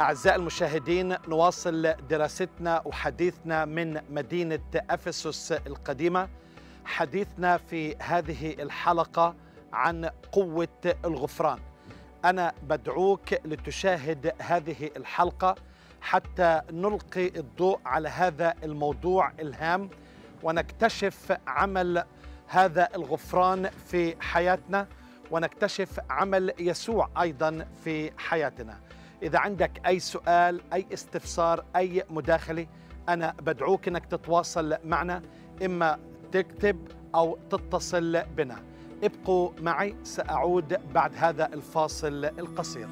أعزائي المشاهدين نواصل دراستنا وحديثنا من مدينة أفسس القديمة حديثنا في هذه الحلقة عن قوة الغفران أنا بدعوك لتشاهد هذه الحلقة حتى نلقي الضوء على هذا الموضوع الهام ونكتشف عمل هذا الغفران في حياتنا ونكتشف عمل يسوع أيضا في حياتنا إذا عندك أي سؤال أي استفسار أي مداخلة أنا بدعوك أنك تتواصل معنا إما تكتب أو تتصل بنا ابقوا معي سأعود بعد هذا الفاصل القصير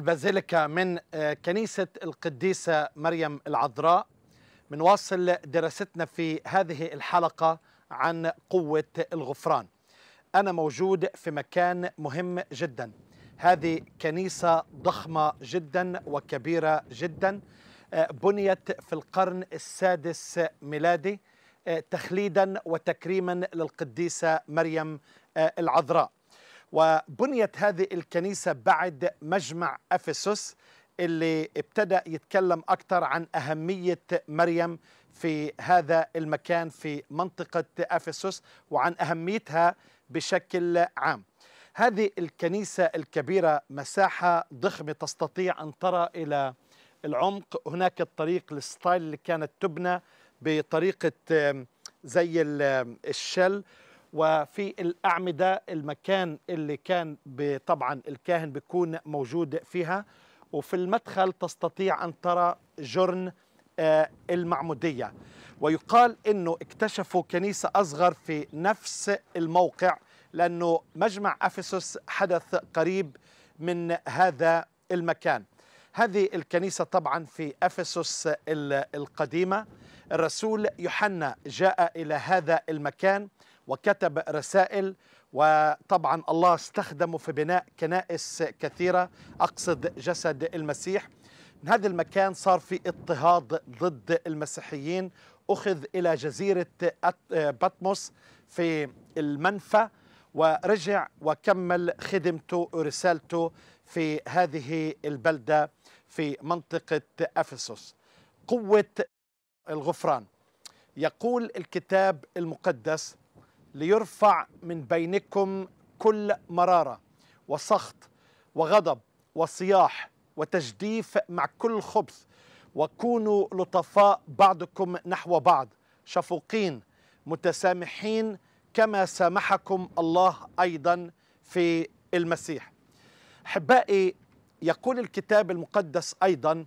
البازيليكا من آه، كنيسة القديسة مريم العذراء منواصل دراستنا في هذه الحلقة عن قوة الغفران أنا موجود في مكان مهم جدا هذه كنيسة ضخمة جدا وكبيرة جدا آه، بنيت في القرن السادس ميلادي آه، تخليدا وتكريما للقديسة مريم العذراء وبنيت هذه الكنيسة بعد مجمع أفسس اللي ابتدأ يتكلم أكثر عن أهمية مريم في هذا المكان في منطقة أفسس وعن أهميتها بشكل عام هذه الكنيسة الكبيرة مساحة ضخمة تستطيع أن ترى إلى العمق هناك الطريق الستايل اللي كانت تبنى بطريقة زي الشل وفي الأعمدة المكان اللي كان طبعا الكاهن بيكون موجود فيها وفي المدخل تستطيع أن ترى جرن آه، المعمودية ويقال أنه اكتشفوا كنيسة أصغر في نفس الموقع لأنه مجمع أفسس حدث قريب من هذا المكان هذه الكنيسة طبعا في أفسس القديمة الرسول يوحنا جاء إلى هذا المكان وكتب رسائل وطبعا الله استخدمه في بناء كنائس كثيرة أقصد جسد المسيح هذا المكان صار في اضطهاد ضد المسيحيين أخذ إلى جزيرة باتموس في المنفى ورجع وكمل خدمته ورسالته في هذه البلدة في منطقة أفسوس قوة الغفران يقول الكتاب المقدس ليرفع من بينكم كل مرارة وسخط وغضب وصياح وتجديف مع كل خبث وكونوا لطفاء بعضكم نحو بعض شفوقين متسامحين كما سامحكم الله أيضا في المسيح أحبائي يقول الكتاب المقدس أيضا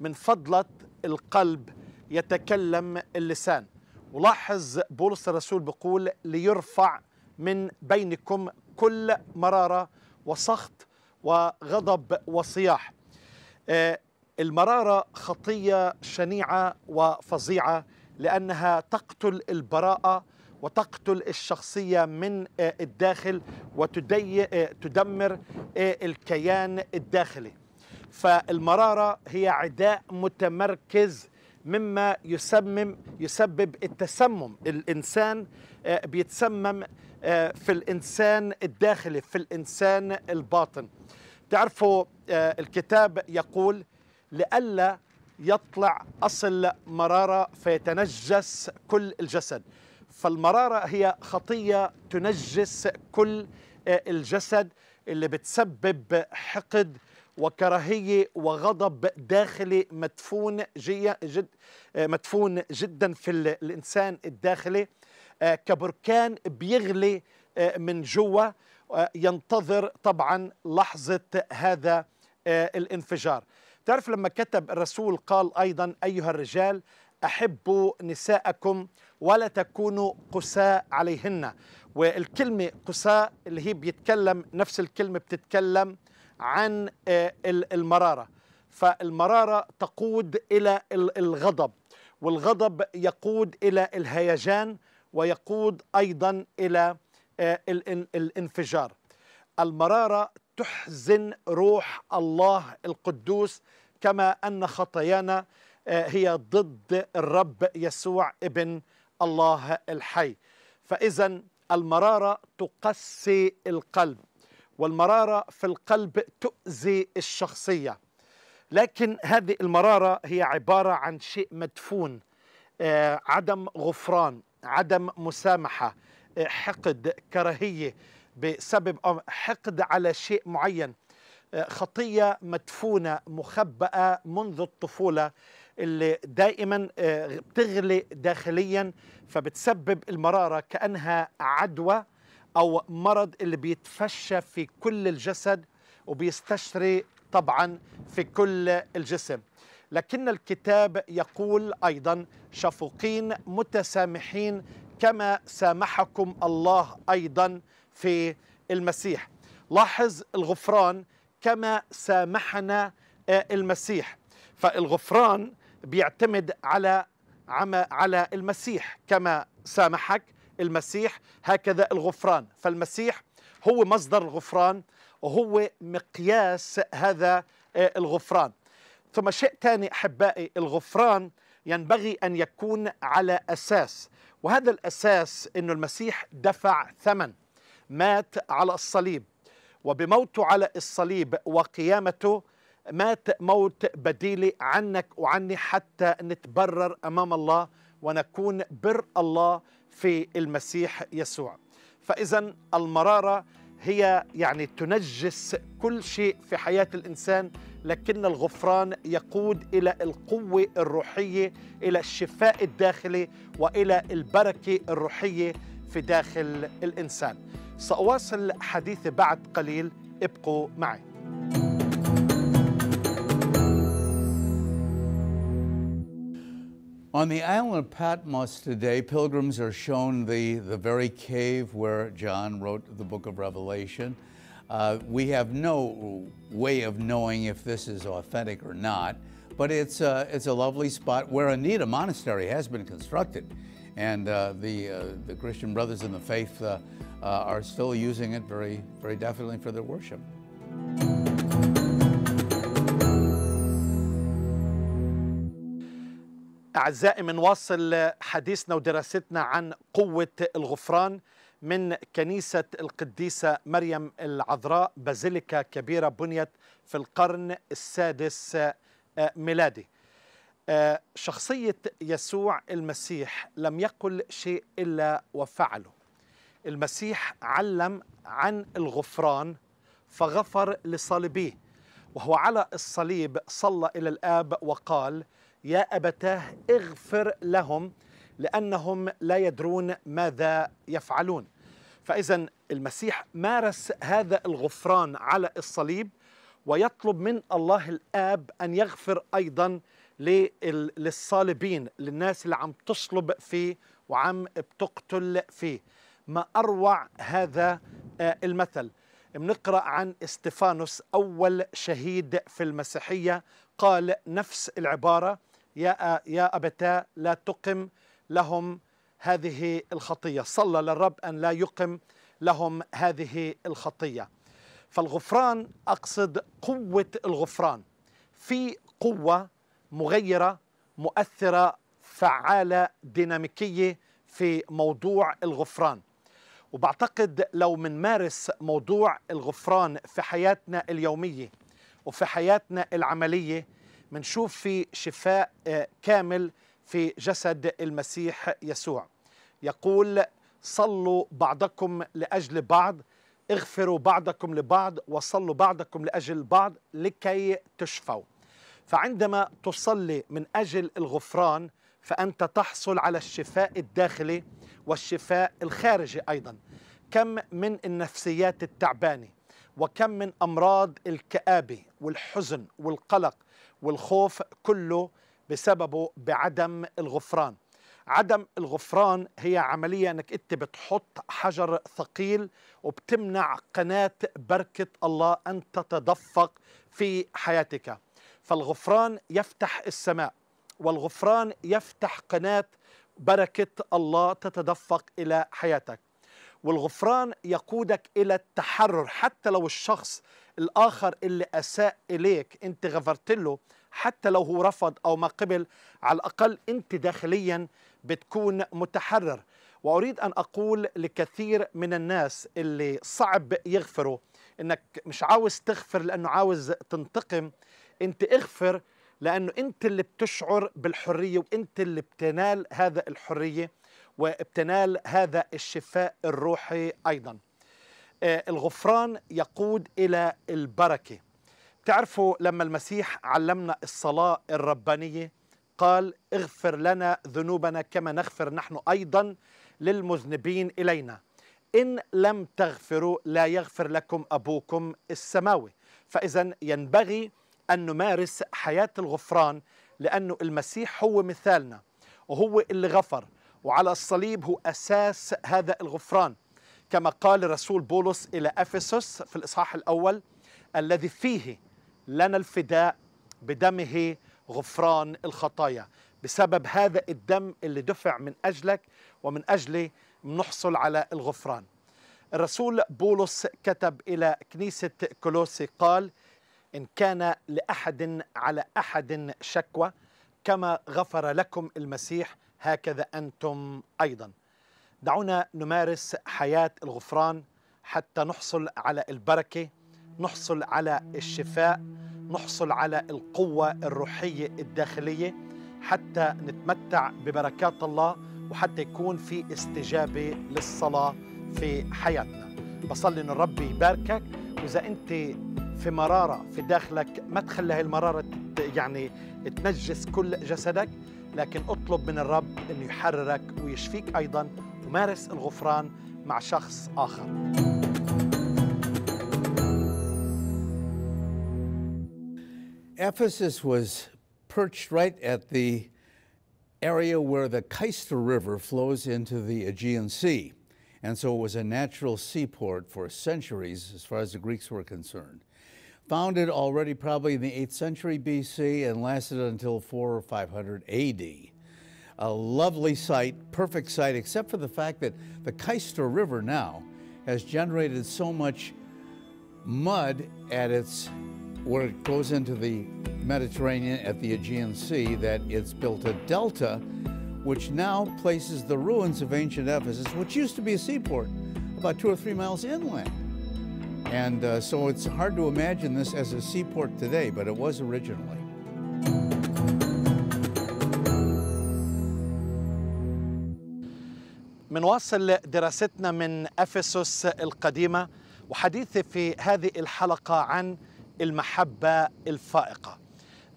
من فضلة القلب يتكلم اللسان ولاحظ بولس الرسول بيقول ليرفع من بينكم كل مرارة وسخط وغضب وصياح آه، المرارة خطية شنيعة وفظيعة لأنها تقتل البراءة وتقتل الشخصية من آه، الداخل وتدمر آه، الكيان الداخلي فالمرارة هي عداء متمركز مما يسمم يسبب التسمم الانسان آه، بيتسمم آه، في الانسان الداخلي في الانسان الباطن تعرفوا آه، الكتاب يقول لئلا يطلع اصل مراره فيتنجس كل الجسد فالمراره هي خطيه تنجس كل الجسد اللي بتسبب حقد وكراهية وغضب داخلي مدفون جد آه، مدفون جدا في الإنسان الداخلي آه، كبركان بيغلي آه، من جوا ينتظر طبعا لحظة هذا الانفجار تعرف لما كتب الرسول قال أيضا أيها الرجال أحبوا نساءكم ولا تكونوا قساء عليهن والكلمة قساء اللي هي بيتكلم نفس الكلمة بتتكلم عن آه، المرارة فالمرارة تقود إلى الغضب والغضب يقود إلى الهيجان ويقود أيضا إلى آه، الانفجار المرارة تحزن روح الله القدوس كما أن خطايانا آه، هي ضد الرب يسوع ابن الله الحي فإذا المرارة تقسي القلب والمرارة في القلب تؤذي الشخصية لكن هذه المرارة هي عبارة عن شيء مدفون آه، عدم غفران عدم مسامحة آه، حقد كراهية بسبب حقد على شيء معين آه، خطية مدفونة مخبأة منذ الطفولة اللي دائما بتغلي داخليا فبتسبب المرارة كأنها عدوى أو مرض اللي بيتفشى في كل الجسد وبيستشري طبعا في كل الجسم لكن الكتاب يقول أيضا شفوقين متسامحين كما سامحكم الله أيضا في المسيح لاحظ الغفران كما سامحنا آه، المسيح فالغفران بيعتمد على على المسيح كما سامحك المسيح هكذا الغفران فالمسيح هو مصدر الغفران وهو مقياس هذا آه، الغفران ثم شيء ثاني احبائي الغفران ينبغي ان يكون على اساس وهذا الاساس انه المسيح دفع ثمن مات على الصليب وبموته على الصليب وقيامته مات موت بديلي عنك وعني حتى نتبرر امام الله ونكون بر الله في المسيح يسوع فإذا المرارة هي يعني تنجس كل شيء في حياة الإنسان لكن الغفران يقود إلى القوة الروحية إلى الشفاء الداخلي وإلى البركة الروحية في داخل الإنسان سأواصل حديثي بعد قليل ابقوا معي On the island of Patmos today, pilgrims are shown the, the very cave where John wrote the book of Revelation. Uh, we have no way of knowing if this is authentic or not, but it's, a it's a lovely spot where a a monastery has been constructed. And uh, the, uh, the Christian brothers in the faith uh, uh, are still using it very, very definitely for their worship. أعزائي منواصل حديثنا ودراستنا عن قوة الغفران من كنيسة القديسة مريم العذراء بازيليكا كبيرة بنيت في القرن السادس ميلادي آه، شخصية يسوع المسيح لم يقل شيء إلا وفعله المسيح علم عن الغفران فغفر لصليبيه وهو على الصليب صلى إلى الآب وقال يا أبتاه اغفر لهم لأنهم لا يدرون ماذا يفعلون فإذا المسيح مارس هذا الغفران على الصليب ويطلب من الله الآب أن يغفر أيضا للصالبين للناس اللي عم تصلب فيه وعم بتقتل فيه ما أروع هذا آه، المثل بنقرأ عن استفانوس أول شهيد في المسيحية قال نفس العبارة يا يا أبتاه لا تقم لهم هذه الخطية صلى للرب أن لا يقم لهم هذه الخطية فالغفران أقصد قوة الغفران في قوة مغيرة مؤثرة فعالة ديناميكية في موضوع الغفران وبعتقد لو منمارس موضوع الغفران في حياتنا اليومية وفي حياتنا العملية منشوف في شفاء آه، كامل في جسد المسيح يسوع يقول صلوا بعضكم لأجل بعض اغفروا بعضكم لبعض وصلوا بعضكم لأجل بعض لكي تشفوا فعندما تصلي من أجل الغفران فأنت تحصل على الشفاء الداخلي والشفاء الخارجي أيضا كم من النفسيات التعبانة وكم من أمراض الكآبة والحزن والقلق والخوف كله بسببه بعدم الغفران عدم الغفران هي عملية أنك أنت بتحط حجر ثقيل وبتمنع قناة بركة الله أن تتدفق في حياتك فالغفران يفتح السماء والغفران يفتح قناة بركة الله تتدفق إلى حياتك والغفران يقودك إلى التحرر حتى لو الشخص الآخر اللي أساء إليك أنت غفرت له حتى لو هو رفض أو ما قبل على الأقل أنت داخليا بتكون متحرر وأريد أن أقول لكثير من الناس اللي صعب يغفروا أنك مش عاوز تغفر لأنه عاوز تنتقم أنت اغفر لأنه أنت اللي بتشعر بالحرية وأنت اللي بتنال هذا الحرية وبتنال هذا الشفاء الروحي أيضاً آه، الغفران يقود إلى البركة تعرفوا لما المسيح علمنا الصلاة الربانية قال اغفر لنا ذنوبنا كما نغفر نحن أيضا للمذنبين إلينا إن لم تغفروا لا يغفر لكم أبوكم السماوي فإذا ينبغي أن نمارس حياة الغفران لأنه المسيح هو مثالنا وهو اللي غفر وعلى الصليب هو أساس هذا الغفران كما قال الرسول بولس إلى أفسس في الإصحاح الأول الذي فيه لنا الفداء بدمه غفران الخطايا بسبب هذا الدم اللي دفع من أجلك ومن أجلي نحصل على الغفران الرسول بولس كتب إلى كنيسة كولوسي قال إن كان لأحد على أحد شكوى كما غفر لكم المسيح هكذا أنتم أيضاً دعونا نمارس حياة الغفران حتى نحصل على البركة نحصل على الشفاء نحصل على القوة الروحية الداخلية حتى نتمتع ببركات الله وحتى يكون في استجابة للصلاة في حياتنا بصلي أن الرب يباركك وإذا أنت في مرارة في داخلك ما تخلي هاي المرارة يعني تنجس كل جسدك لكن اطلب من الرب أن يحررك ويشفيك أيضاً تمارس الغفران مع شخص آخر Ephesus was perched right at the area where the Kaister River flows into the Aegean Sea. And so it was a natural seaport for centuries as far as the Greeks were concerned. Founded already probably in the 8th century BC and lasted until 4 or 500 AD a lovely site, perfect site, except for the fact that the Keister River now has generated so much mud at its where it goes into the Mediterranean at the Aegean Sea that it's built a delta which now places the ruins of ancient Ephesus, which used to be a seaport, about two or three miles inland. And uh, so it's hard to imagine this as a seaport today, but it was originally. منواصل دراستنا من افسس القديمه وحديثي في هذه الحلقه عن المحبه الفائقه.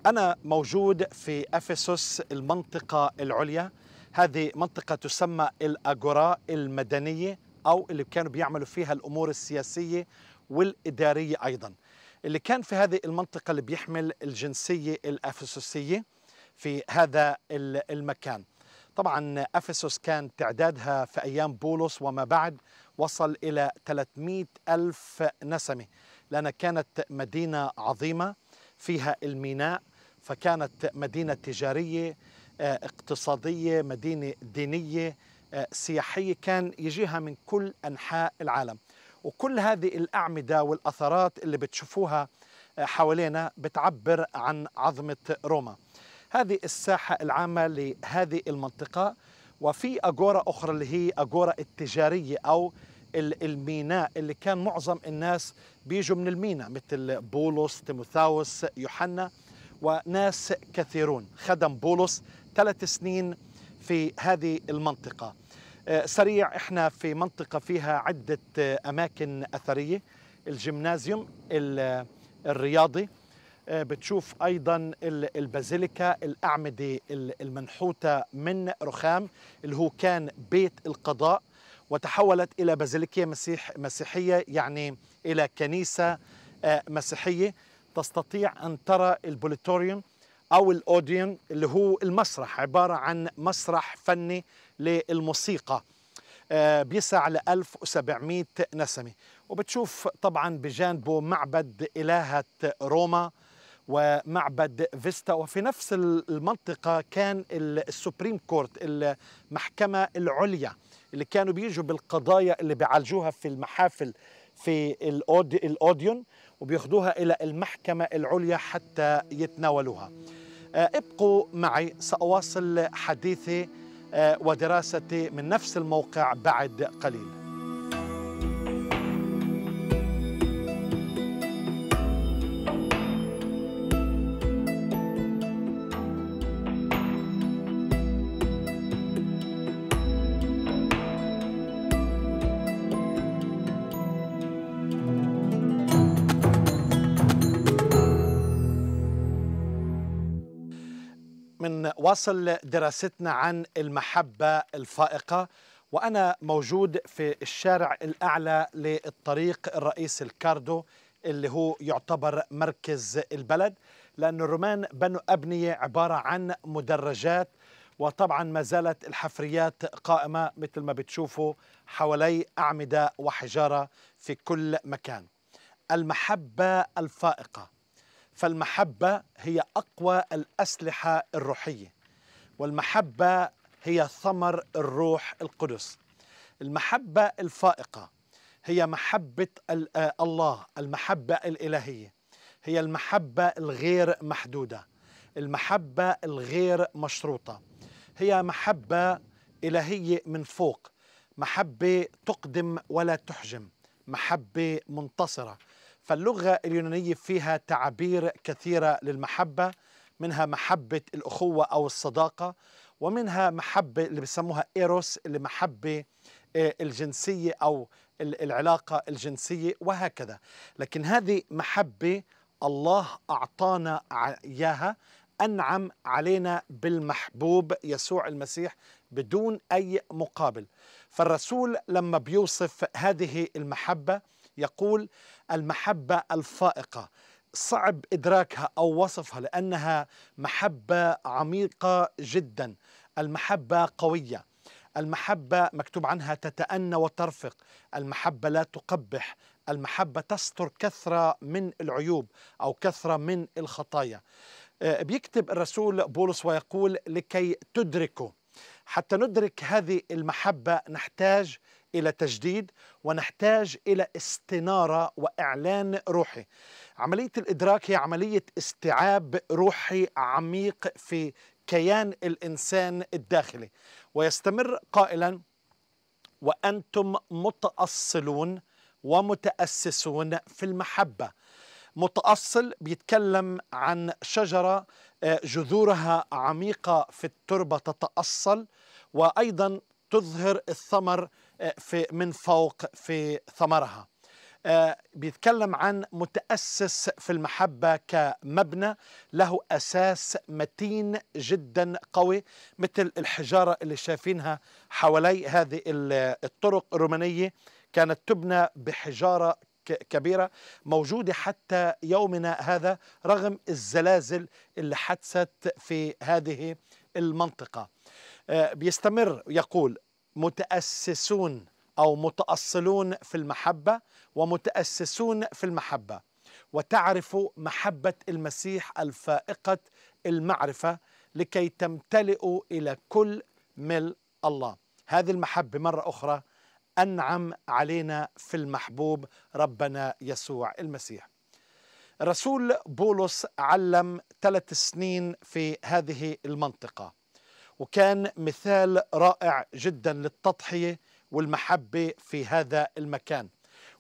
انا موجود في افسس المنطقه العليا، هذه منطقه تسمى الاجوراء المدنيه او اللي كانوا بيعملوا فيها الامور السياسيه والاداريه ايضا. اللي كان في هذه المنطقه اللي بيحمل الجنسيه الافسسيه في هذا المكان. طبعا أفسس كان تعدادها في أيام بولس وما بعد وصل إلى 300 ألف نسمة لأنها كانت مدينة عظيمة فيها الميناء فكانت مدينة تجارية آه، اقتصادية مدينة دينية آه، سياحية كان يجيها من كل أنحاء العالم وكل هذه الأعمدة والأثرات اللي بتشوفوها آه، حوالينا بتعبر عن عظمة روما هذه الساحة العامة لهذه المنطقة وفي أجورة أخرى اللي هي أجورة التجارية أو الميناء اللي كان معظم الناس بيجوا من الميناء مثل بولس تيموثاوس يوحنا وناس كثيرون خدم بولس ثلاث سنين في هذه المنطقة آه، سريع احنا في منطقة فيها عدة آه، أماكن أثرية الجيمنازيوم الرياضي آه، بتشوف ايضا البازيليكا الاعمده المنحوته من رخام اللي هو كان بيت القضاء وتحولت الى بازيليكيه مسيح مسيحيه يعني الى كنيسه آه، مسيحيه تستطيع ان ترى البوليتوريوم او الاوديون اللي هو المسرح عباره عن مسرح فني للموسيقى آه، بيسع ل 1700 نسمه وبتشوف طبعا بجانبه معبد الهه روما ومعبد فيستا وفي نفس المنطقة كان السوبريم كورت المحكمة العليا اللي كانوا بيجوا بالقضايا اللي بيعالجوها في المحافل في الأوديون وبياخدوها إلى المحكمة العليا حتى يتناولوها آه، ابقوا معي سأواصل حديثي آه، ودراستي من نفس الموقع بعد قليل من وصل دراستنا عن المحبة الفائقة وأنا موجود في الشارع الأعلى للطريق الرئيس الكاردو اللي هو يعتبر مركز البلد لأن الرومان بنوا أبنية عبارة عن مدرجات وطبعا ما زالت الحفريات قائمة مثل ما بتشوفوا حوالي أعمدة وحجارة في كل مكان المحبة الفائقة فالمحبة هي أقوى الأسلحة الروحية والمحبة هي ثمر الروح القدس المحبة الفائقة هي محبة آه، الله المحبة الإلهية هي المحبة الغير محدودة المحبة الغير مشروطة هي محبة إلهية من فوق محبة تقدم ولا تحجم محبة منتصرة فاللغة اليونانية فيها تعابير كثيرة للمحبة منها محبة الأخوة أو الصداقة ومنها محبة اللي بيسموها إيروس اللي محبة آه، الجنسية أو العلاقة الجنسية وهكذا لكن هذه محبة الله أعطانا إياها أنعم علينا بالمحبوب يسوع المسيح بدون أي مقابل فالرسول لما بيوصف هذه المحبة يقول المحبة الفائقة صعب إدراكها أو وصفها لأنها محبة عميقة جدا المحبة قوية المحبة مكتوب عنها تتأنى وترفق المحبة لا تقبح المحبة تستر كثرة من العيوب أو كثرة من الخطايا آه، بيكتب الرسول بولس ويقول لكي تدركوا حتى ندرك هذه المحبة نحتاج الى تجديد ونحتاج الى استناره واعلان روحي. عمليه الادراك هي عمليه استيعاب روحي عميق في كيان الانسان الداخلي ويستمر قائلا وانتم متاصلون ومتاسسون في المحبه. متأصل بيتكلم عن شجرة آه، جذورها عميقة في التربة تتأصل وأيضا تظهر الثمر في من فوق في ثمرها آه، بيتكلم عن متأسس في المحبة كمبنى له أساس متين جدا قوي مثل الحجارة اللي شايفينها حوالي هذه الطرق الرومانية كانت تبنى بحجارة كبيرة موجودة حتى يومنا هذا رغم الزلازل اللي حدثت في هذه المنطقة آه، بيستمر يقول متأسسون أو متأصلون في المحبة ومتأسسون في المحبة وتعرف محبة المسيح الفائقة المعرفة لكي تمتلئوا إلى كل ملء الله هذه المحبة مرة أخرى أنعم علينا في المحبوب ربنا يسوع المسيح رسول بولس علم ثلاث سنين في هذه المنطقة وكان مثال رائع جدا للتضحية والمحبة في هذا المكان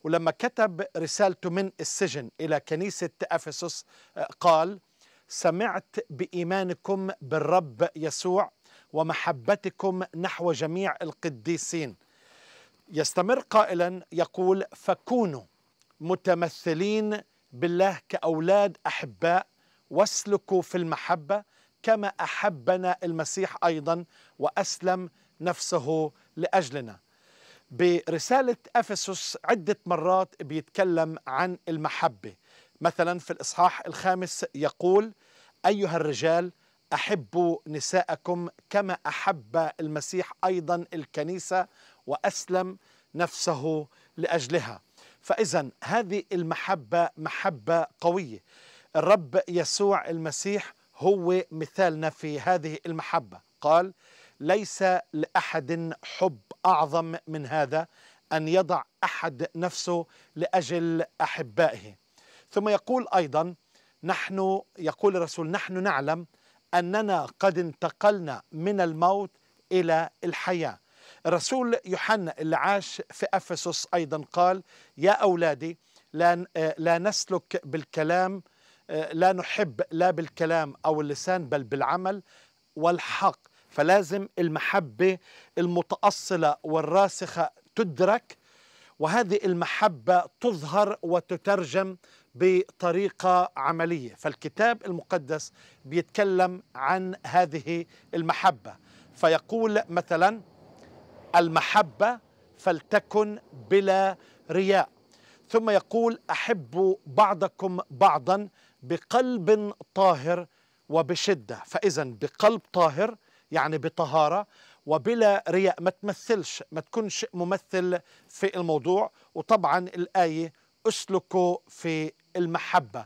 ولما كتب رسالته من السجن إلى كنيسة أفسس آه، قال سمعت بإيمانكم بالرب يسوع ومحبتكم نحو جميع القديسين يستمر قائلا يقول فكونوا متمثلين بالله كأولاد أحباء واسلكوا في المحبة كما احبنا المسيح ايضا واسلم نفسه لاجلنا. برساله افسس عده مرات بيتكلم عن المحبه، مثلا في الاصحاح الخامس يقول: ايها الرجال احبوا نساءكم كما احب المسيح ايضا الكنيسه واسلم نفسه لاجلها. فاذا هذه المحبه محبه قويه. الرب يسوع المسيح هو مثالنا في هذه المحبة قال ليس لأحد حب أعظم من هذا أن يضع أحد نفسه لأجل أحبائه ثم يقول أيضا نحن يقول الرسول نحن نعلم أننا قد انتقلنا من الموت إلى الحياة الرسول يوحنا اللي عاش في أفسس أيضا قال يا أولادي لا, لا نسلك بالكلام لا نحب لا بالكلام أو اللسان بل بالعمل والحق فلازم المحبة المتأصلة والراسخة تدرك وهذه المحبة تظهر وتترجم بطريقة عملية فالكتاب المقدس بيتكلم عن هذه المحبة فيقول مثلا المحبة فلتكن بلا رياء ثم يقول أحبوا بعضكم بعضا بقلب طاهر وبشدة فإذا بقلب طاهر يعني بطهارة وبلا رياء ما تمثلش ما تكونش ممثل في الموضوع وطبعا الآية اسلكوا في المحبة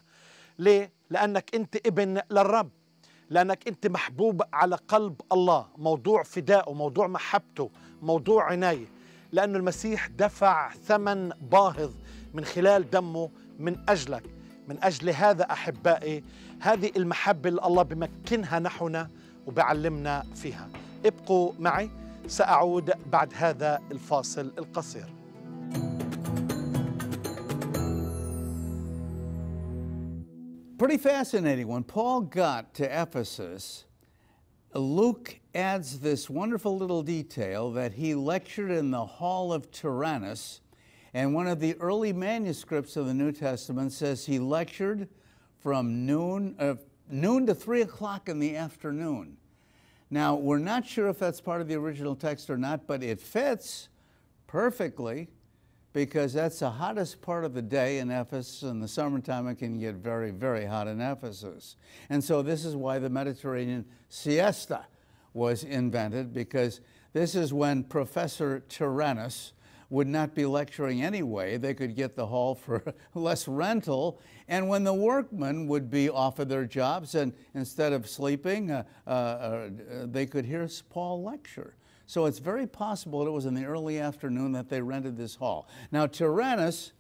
ليه؟ لأنك أنت ابن للرب لأنك أنت محبوب على قلب الله موضوع فدائه موضوع محبته موضوع عناية لأن المسيح دفع ثمن باهظ من خلال دمه من أجلك من أجل هذا أحبائي هذه المحبة اللي الله بمكنها نحونا وبعلمنا فيها ابقوا معي سأعود بعد هذا الفاصل القصير Pretty fascinating. When Paul got to Ephesus, Luke adds this wonderful little detail that he lectured in the hall of Tyrannus And one of the early manuscripts of the New Testament says he lectured from noon, uh, noon to 3 o'clock in the afternoon. Now, we're not sure if that's part of the original text or not, but it fits perfectly because that's the hottest part of the day in Ephesus. In the summertime, it can get very, very hot in Ephesus. And so, this is why the Mediterranean siesta was invented because this is when Professor Tyrannus, would not be lecturing anyway. They could get the hall for less rental. And when the workmen would be off of their jobs and instead of sleeping, uh, uh, uh they could hear Paul lecture. So it's very possible that it was in the early afternoon that they rented this hall. Now, Tyrannus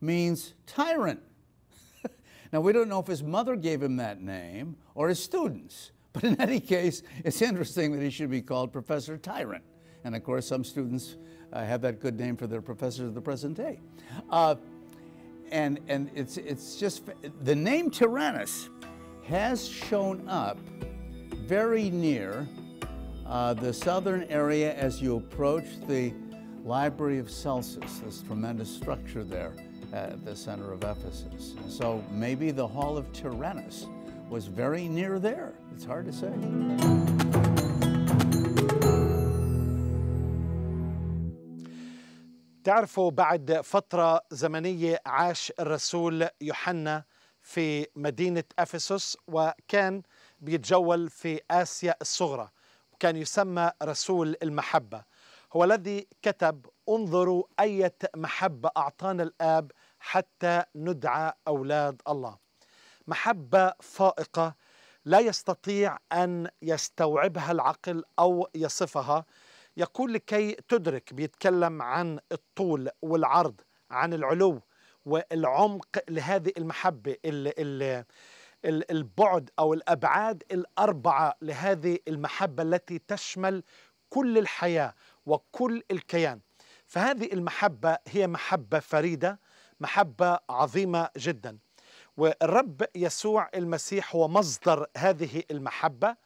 means tyrant. now, we don't know if his mother gave him that name or his students, but in any case, it's interesting that he should be called Professor Tyrant. And of course, some students uh, have that good name for their professors of the present day. Uh, and and it's, it's just, the name Tyrannus has shown up very near uh, the southern area as you approach the Library of Celsus, this tremendous structure there at the center of Ephesus. so maybe the Hall of Tyrannus was very near there. It's hard to say. تعرفوا بعد فترة زمنية عاش الرسول يوحنا في مدينة أفسس وكان بيتجول في آسيا الصغرى وكان يسمى رسول المحبة هو الذي كتب انظروا أية محبة أعطانا الآب حتى ندعى أولاد الله محبة فائقة لا يستطيع أن يستوعبها العقل أو يصفها يقول لكي تدرك بيتكلم عن الطول والعرض عن العلو والعمق لهذه المحبة الـ الـ البعد أو الأبعاد الأربعة لهذه المحبة التي تشمل كل الحياة وكل الكيان فهذه المحبة هي محبة فريدة محبة عظيمة جدا والرب يسوع المسيح هو مصدر هذه المحبة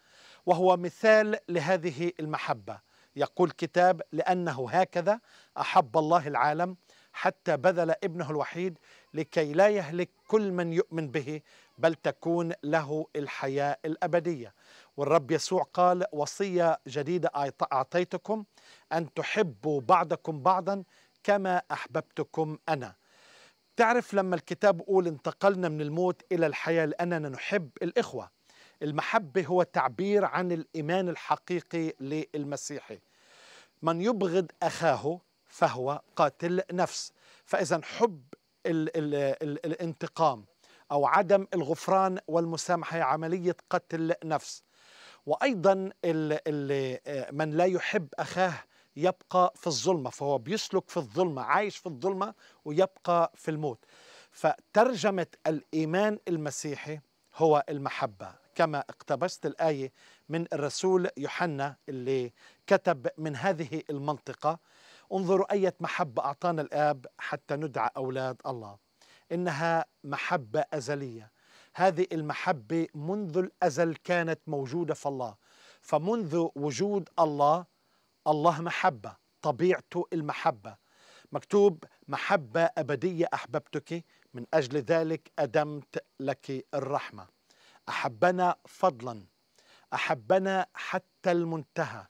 وهو مثال لهذه المحبة يقول كتاب لأنه هكذا أحب الله العالم حتى بذل ابنه الوحيد لكي لا يهلك كل من يؤمن به بل تكون له الحياة الأبدية والرب يسوع قال وصية جديدة أعطيتكم أن تحبوا بعضكم بعضا كما أحببتكم أنا تعرف لما الكتاب يقول انتقلنا من الموت إلى الحياة لأننا نحب الإخوة المحبة هو تعبير عن الإيمان الحقيقي للمسيحي من يبغض أخاه فهو قاتل نفس فإذا حب الـ الـ الـ الانتقام أو عدم الغفران والمسامحة هي عملية قتل نفس وأيضا الـ الـ من لا يحب أخاه يبقى في الظلمة فهو بيسلك في الظلمة عايش في الظلمة ويبقى في الموت فترجمة الإيمان المسيحي هو المحبة كما اقتبست الآية من الرسول يوحنا اللي كتب من هذه المنطقة انظروا أية محبة أعطانا الآب حتى ندعى أولاد الله إنها محبة أزلية هذه المحبة منذ الأزل كانت موجودة في الله فمنذ وجود الله الله محبة طبيعته المحبة مكتوب محبة أبدية أحببتك من أجل ذلك أدمت لك الرحمة احبنا فضلا احبنا حتى المنتهى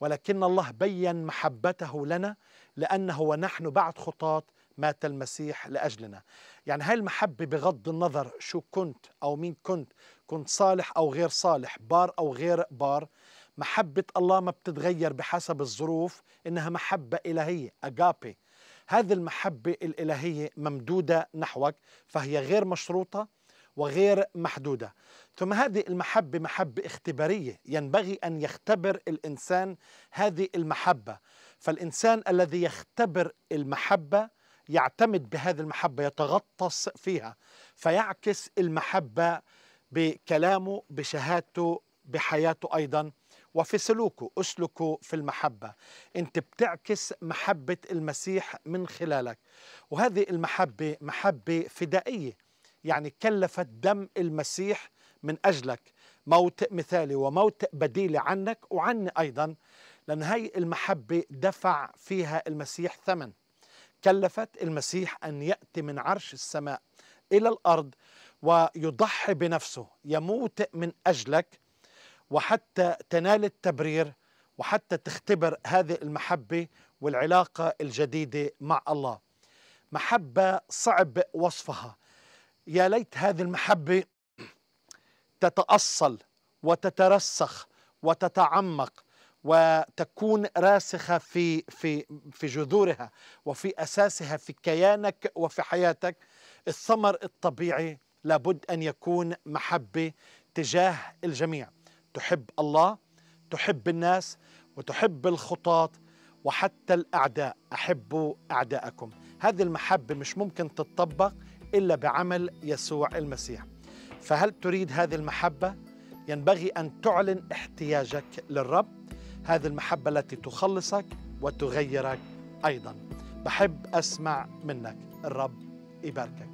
ولكن الله بين محبته لنا لانه ونحن بعد خطاه مات المسيح لاجلنا يعني هاي المحبه بغض النظر شو كنت او مين كنت كنت صالح او غير صالح بار او غير بار محبه الله ما بتتغير بحسب الظروف انها محبه الهيه اجابي هذه المحبه الالهيه ممدوده نحوك فهي غير مشروطه وغير محدودة ثم هذه المحبة محبة اختبارية ينبغي أن يختبر الإنسان هذه المحبة فالإنسان الذي يختبر المحبة يعتمد بهذه المحبة يتغطس فيها فيعكس المحبة بكلامه بشهادته بحياته أيضا وفي سلوكه أسلكه في المحبة انت بتعكس محبة المسيح من خلالك وهذه المحبة محبة فدائية يعني كلفت دم المسيح من أجلك موت مثالي وموت بديلي عنك وعني أيضا لأن هاي المحبة دفع فيها المسيح ثمن كلفت المسيح أن يأتي من عرش السماء إلى الأرض ويضحي بنفسه يموت من أجلك وحتى تنال التبرير وحتى تختبر هذه المحبة والعلاقة الجديدة مع الله محبة صعب وصفها يا ليت هذه المحبة تتأصل وتترسخ وتتعمق وتكون راسخة في في في جذورها وفي أساسها في كيانك وفي حياتك الثمر الطبيعي لابد أن يكون محبة تجاه الجميع تحب الله تحب الناس وتحب الخطاة وحتى الأعداء أحبوا أعداءكم هذه المحبة مش ممكن تتطبق إلا بعمل يسوع المسيح فهل تريد هذه المحبة؟ ينبغي أن تعلن احتياجك للرب هذه المحبة التي تخلصك وتغيرك أيضا بحب أسمع منك الرب يباركك